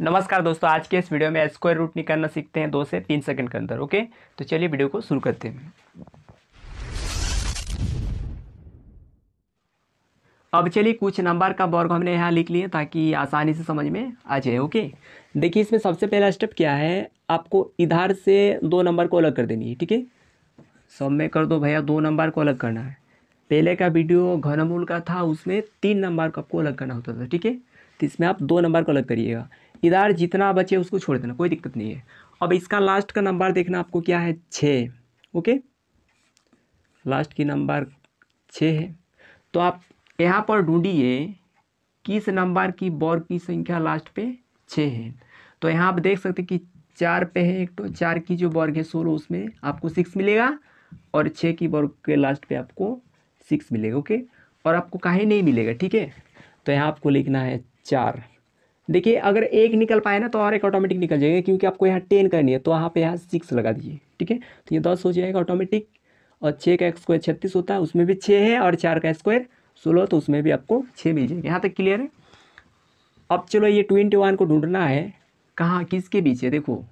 नमस्कार दोस्तों आज के इस वीडियो में स्क्वायर रूट निकालना सीखते हैं दो से तीन सेकंड के अंदर ओके तो चलिए वीडियो को शुरू करते हैं अब चलिए कुछ नंबर का वर्ग हमने यहाँ लिख लिए ताकि आसानी से समझ में आ जाए ओके देखिए इसमें सबसे पहला स्टेप क्या है आपको इधर से दो नंबर को अलग कर देनी है ठीक है सब में कर दो भैया दो नंबर को अलग करना है पहले का वीडियो घनमूल का था उसमें तीन नंबर को आपको अलग करना होता था ठीक है तो इसमें आप दो नंबर को अलग करिएगा इधर जितना बचे उसको छोड़ देना कोई दिक्कत नहीं है अब इसका लास्ट का नंबर देखना आपको क्या है छः ओके लास्ट की नंबर छः है तो आप यहाँ पर ढूंढिए किस नंबर की बॉर की संख्या लास्ट पे छः है तो यहाँ आप देख सकते कि चार पे है एक तो चार की जो बॉर्ग है सोलह उसमें आपको सिक्स मिलेगा और छः की बॉर्ग के लास्ट पे आपको सिक्स मिलेगा ओके और आपको कहीं नहीं मिलेगा ठीक है तो यहाँ आपको लिखना है चार देखिए अगर एक निकल पाए ना तो और एक ऑटोमेटिक निकल जाएगा क्योंकि आपको यहाँ टेन करनी है तो वहाँ पे यहाँ सिक्स लगा दीजिए ठीक है तो ये दस हो जाएगा ऑटोमेटिक और छः का स्क्वायर छत्तीस होता है उसमें भी छः है और चार का स्क्वायर सोलह तो उसमें भी आपको छः मिल जाएगा यहाँ तक क्लियर है अब चलो ये ट्वेंटी वन को ढूंढना है कहाँ किसके बीच है देखो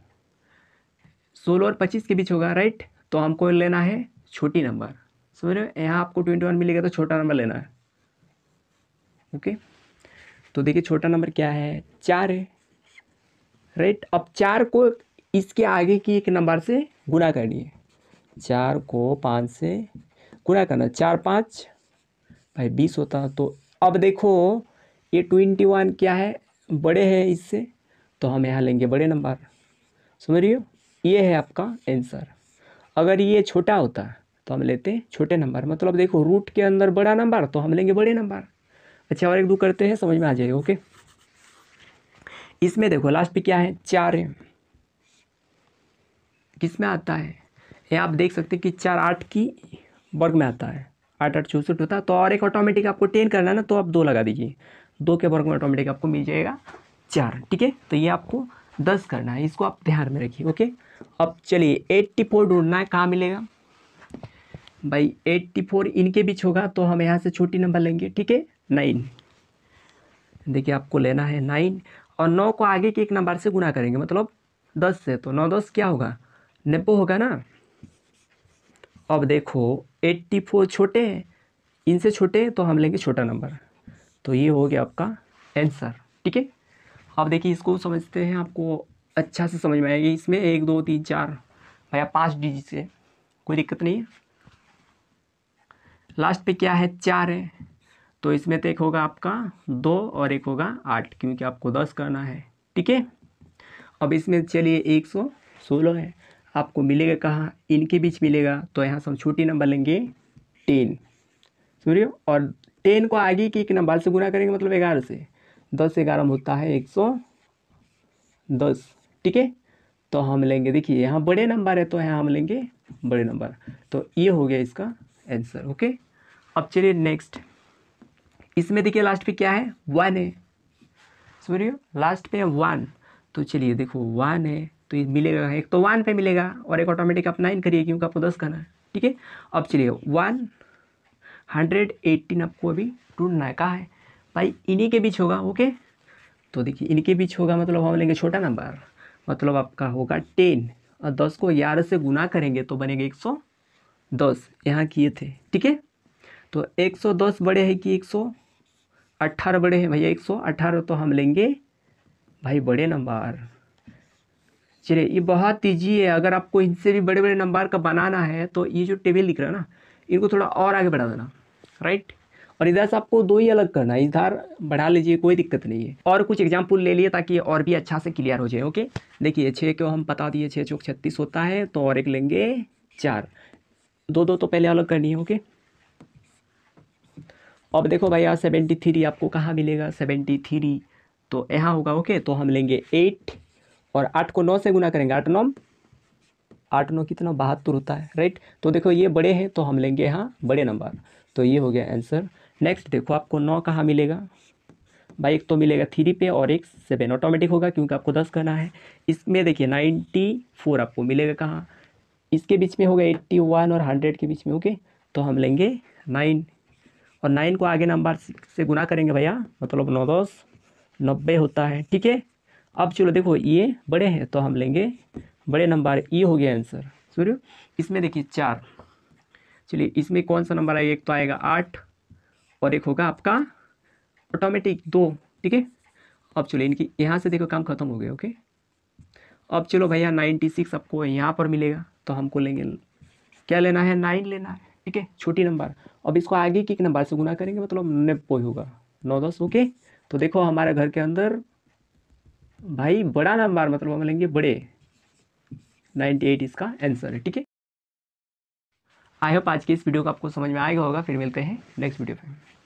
सोलह और पच्चीस के बीच होगा राइट तो हमको लेना है छोटी नंबर समझ रहे हो यहाँ आपको ट्वेंटी वन मिलेगा तो छोटा नंबर लेना है ओके okay? तो देखिए छोटा नंबर क्या है चार है राइट अब चार को इसके आगे की एक नंबर से गुना करिए चार को पाँच से गुना करना चार पाँच भाई बीस होता तो अब देखो ये ट्वेंटी वन क्या है बड़े हैं इससे तो हम यहाँ लेंगे बड़े नंबर समझ रही हो ये है आपका आंसर अगर ये छोटा होता तो हम लेते छोटे नंबर मतलब देखो रूट के अंदर बड़ा नंबर तो हम लेंगे बड़े नंबर अच्छा और एक दो करते हैं समझ में आ जाएगा ओके इसमें देखो लास्ट पे क्या है चार है किस में आता है ये आप देख सकते हैं कि चार आठ की वर्ग में आता है आठ आठ चौंसठ होता है तो और एक ऑटोमेटिक आपको टेन करना है ना तो आप दो लगा दीजिए दो के वर्ग में ऑटोमेटिक आपको मिल जाएगा चार ठीक है तो ये आपको दस करना है इसको आप ध्यान में रखिए ओके अब चलिए एट्टी फोर ढूंढना है कहाँ मिलेगा भाई एट्टी फोर इनके बीच होगा तो हम यहाँ से छोटी नंबर लेंगे ठीक है नाइन देखिए आपको लेना है नाइन और नौ को आगे के एक नंबर से गुना करेंगे मतलब दस से तो नौ दस क्या होगा नब्बे होगा ना अब देखो एट्टी फोर छोटे हैं इनसे छोटे हैं तो हम लेंगे छोटा नंबर तो ये हो गया आपका आंसर ठीक है अब देखिए इसको समझते हैं आपको अच्छा से समझ में आएगी इसमें एक दो तीन चार भैया पाँच डिजिट से कोई दिक्कत नहीं है लास्ट पे क्या है चार है तो इसमें तो एक होगा आपका दो और एक होगा आठ क्योंकि आपको दस करना है ठीक है अब इसमें चलिए एक सौ सोलह है आपको मिलेगा कहाँ इनके बीच मिलेगा तो यहाँ से हम छोटी नंबर लेंगे टेन सूर्य और टेन को आगे की एक नंबर से गुना करेंगे मतलब ग्यारह से दस ग्यारह में होता है एक सौ दस ठीक है तो हम लेंगे देखिए यहाँ बड़े नंबर है तो यहाँ हम लेंगे बड़े नंबर तो ये हो गया इसका आंसर ओके अब चलिए नेक्स्ट इसमें देखिए लास्ट पे क्या है वन है सूर्य हो लास्ट पे है वन तो चलिए देखो वन है तो ये मिलेगा एक तो वन पे मिलेगा और एक ऑटोमेटिक आप नाइन करिए क्योंकि आपको दस करना है ठीक है अब चलिए वन हंड्रेड एट्टीन आपको अभी ढूंढना है कहाँ है भाई इन्हीं के बीच होगा ओके तो देखिए इनके बीच होगा मतलब हम लेंगे छोटा नंबर मतलब आपका होगा टेन और दस को ग्यारह से गुना करेंगे तो बनेंगे एक सौ दस यहाँ किए थे ठीक है तो एक सौ दस बड़े है कि एक सौ अट्ठारह बड़े हैं भैया एक सौ अट्ठारह तो हम लेंगे भाई बड़े नंबर चलिए ये बहुत तेजी है अगर आपको इनसे भी बड़े बड़े नंबर का बनाना है तो ये जो टेबल दिख रहा है ना इनको थोड़ा और आगे बढ़ा देना राइट और इधर से आपको दो ही अलग करना है इधर बढ़ा लीजिए कोई दिक्कत नहीं है और कुछ एग्जाम्पल ले लिए ताकि और भी अच्छा से क्लियर हो जाए ओके देखिए छः को हम बता दिए छः चौक छत्तीस होता है तो और एक लेंगे चार दो दो तो पहले अलग करनी है ओके अब देखो भाई यहाँ सेवेंटी थ्री आपको कहाँ मिलेगा सेवेंटी थ्री तो यहाँ होगा ओके तो हम लेंगे एट और आठ को नौ से गुना करेंगे आठ नौ आठ नौ कितना बहत्तर होता है राइट तो देखो ये बड़े हैं तो हम लेंगे यहाँ बड़े नंबर तो ये हो गया आंसर नेक्स्ट देखो आपको नौ कहाँ मिलेगा भाई एक तो मिलेगा थ्री पे और एक सेवन ऑटोमेटिक होगा क्योंकि आपको दस करना है इसमें देखिए नाइन्टी फोर आपको मिलेगा कहाँ इसके बीच में होगा एट्टी वन और हंड्रेड के बीच में ओके तो हम लेंगे नाइन और नाइन को आगे नंबर से गुना करेंगे भैया मतलब नौ दस नब्बे होता है ठीक है अब चलो देखो ये बड़े हैं तो हम लेंगे बड़े नंबर ये हो गया आंसर सूर्य इसमें देखिए चार चलिए इसमें कौन सा नंबर आएगा एक तो आएगा आठ और एक होगा आपका ऑटोमेटिक दो ठीक है अब चलो इनकी यहाँ से देखो काम खत्म हो गया ओके अब चलो भैया नाइन्टी सिक्स आपको यहाँ पर मिलेगा तो हमको लेंगे क्या लेना है नाइन लेना है ठीक है छोटी नंबर अब इसको आगे की एक नंबर से गुना करेंगे मतलब नब्बे होगा नौ दस ओके तो देखो हमारे घर के अंदर भाई बड़ा नंबर मतलब हम लेंगे बड़े 98 इसका आंसर है ठीक है आई होप आज के इस वीडियो को आपको समझ में आएगा होगा फिर मिलते हैं नेक्स्ट वीडियो पे